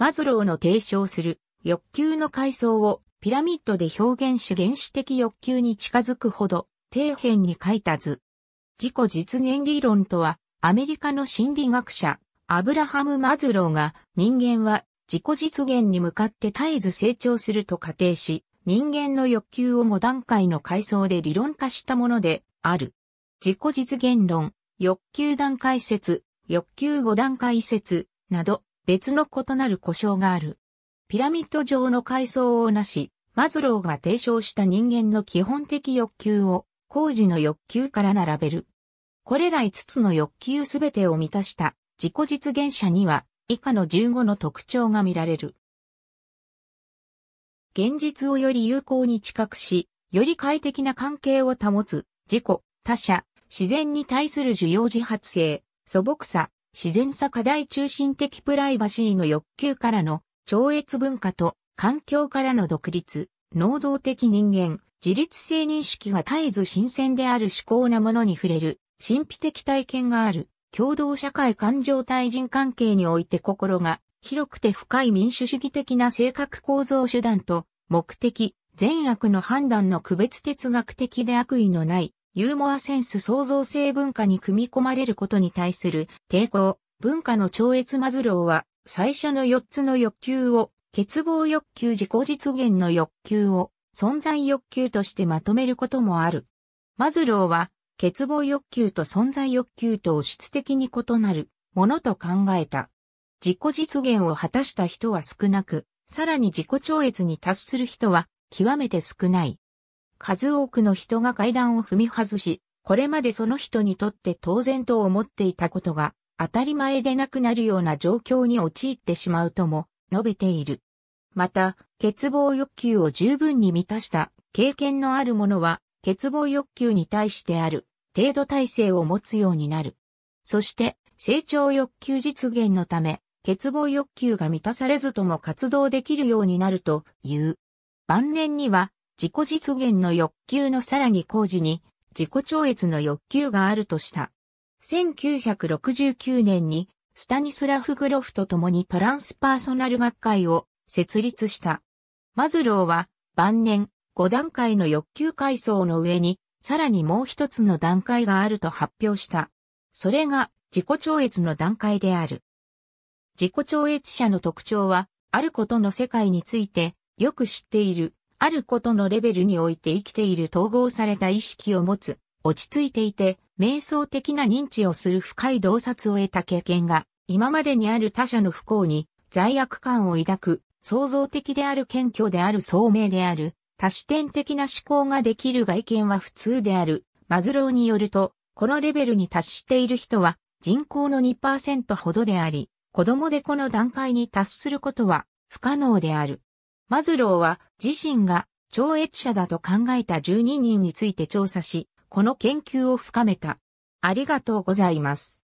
マズローの提唱する欲求の階層をピラミッドで表現し原始的欲求に近づくほど底辺に書いた図。自己実現理論とはアメリカの心理学者アブラハム・マズローが人間は自己実現に向かって絶えず成長すると仮定し人間の欲求を5段階の階層で理論化したものである。自己実現論、欲求段階説、欲求5段階説など別の異なる故障がある。ピラミッド上の階層をなし、マズローが提唱した人間の基本的欲求を工事の欲求から並べる。これら5つの欲求すべてを満たした自己実現者には以下の15の特徴が見られる。現実をより有効に知覚し、より快適な関係を保つ、自己、他者、自然に対する需要自発性、素朴さ、自然さ課題中心的プライバシーの欲求からの超越文化と環境からの独立、能動的人間、自律性認識が絶えず新鮮である思考なものに触れる、神秘的体験がある、共同社会感情対人関係において心が広くて深い民主主義的な性格構造手段と目的、善悪の判断の区別哲学的で悪意のないユーモアセンス創造性文化に組み込まれることに対する抵抗、文化の超越マズローは、最初の4つの欲求を、欠乏欲求自己実現の欲求を、存在欲求としてまとめることもある。マズローは、欠乏欲求と存在欲求とを質的に異なるものと考えた。自己実現を果たした人は少なく、さらに自己超越に達する人は極めて少ない。数多くの人が階段を踏み外し、これまでその人にとって当然と思っていたことが当たり前でなくなるような状況に陥ってしまうとも述べている。また、欠乏欲求を十分に満たした経験のある者は、欠乏欲求に対してある程度体制を持つようになる。そして、成長欲求実現のため、欠乏欲求が満たされずとも活動できるようになるという。晩年には、自己実現の欲求のさらに工事に自己超越の欲求があるとした。1969年にスタニスラフ・グロフと共にトランスパーソナル学会を設立した。マズローは晩年5段階の欲求階層の上にさらにもう一つの段階があると発表した。それが自己超越の段階である。自己超越者の特徴はあることの世界についてよく知っているあることのレベルにおいて生きている統合された意識を持つ、落ち着いていて、瞑想的な認知をする深い洞察を得た経験が、今までにある他者の不幸に罪悪感を抱く、創造的である謙虚である聡明である、多視点的な思考ができる外見は普通である。マズローによると、このレベルに達している人は人口の2%ほどであり、子供でこの段階に達することは不可能である。マズローは自身が超越者だと考えた12人について調査し、この研究を深めた。ありがとうございます。